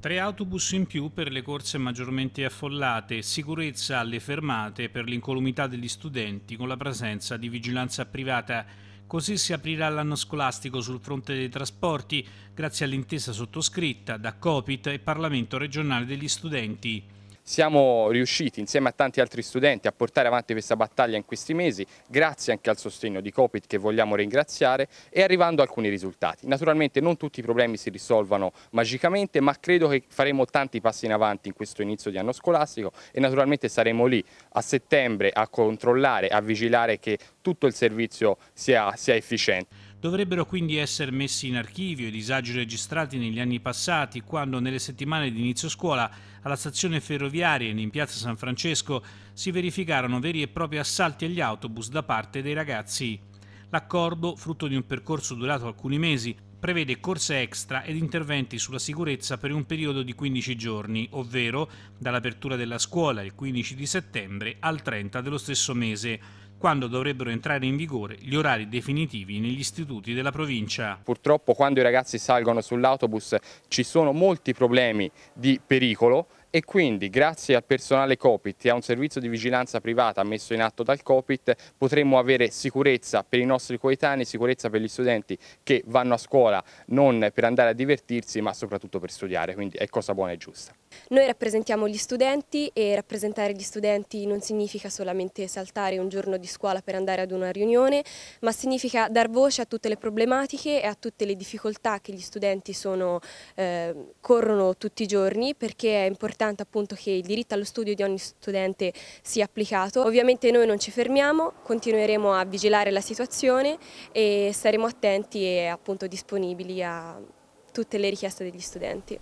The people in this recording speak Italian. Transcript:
Tre autobus in più per le corse maggiormente affollate, sicurezza alle fermate per l'incolumità degli studenti con la presenza di vigilanza privata. Così si aprirà l'anno scolastico sul fronte dei trasporti grazie all'intesa sottoscritta da Copit e Parlamento regionale degli studenti. Siamo riusciti insieme a tanti altri studenti a portare avanti questa battaglia in questi mesi, grazie anche al sostegno di Copit che vogliamo ringraziare e arrivando a alcuni risultati. Naturalmente non tutti i problemi si risolvano magicamente, ma credo che faremo tanti passi in avanti in questo inizio di anno scolastico e naturalmente saremo lì a settembre a controllare, a vigilare che tutto il servizio sia, sia efficiente. Dovrebbero quindi essere messi in archivio i disagi registrati negli anni passati, quando nelle settimane di inizio scuola alla stazione ferroviaria e in piazza San Francesco si verificarono veri e propri assalti agli autobus da parte dei ragazzi. L'accordo, frutto di un percorso durato alcuni mesi, prevede corse extra ed interventi sulla sicurezza per un periodo di 15 giorni, ovvero dall'apertura della scuola il 15 di settembre al 30 dello stesso mese quando dovrebbero entrare in vigore gli orari definitivi negli istituti della provincia. Purtroppo quando i ragazzi salgono sull'autobus ci sono molti problemi di pericolo e quindi grazie al personale Copit e a un servizio di vigilanza privata messo in atto dal Copit potremmo avere sicurezza per i nostri coetanei, sicurezza per gli studenti che vanno a scuola non per andare a divertirsi ma soprattutto per studiare, quindi è cosa buona e giusta. Noi rappresentiamo gli studenti e rappresentare gli studenti non significa solamente saltare un giorno di scuola per andare ad una riunione, ma significa dar voce a tutte le problematiche e a tutte le difficoltà che gli studenti sono, eh, corrono tutti i giorni perché è importante importante appunto che il diritto allo studio di ogni studente sia applicato. Ovviamente noi non ci fermiamo, continueremo a vigilare la situazione e saremo attenti e appunto disponibili a tutte le richieste degli studenti.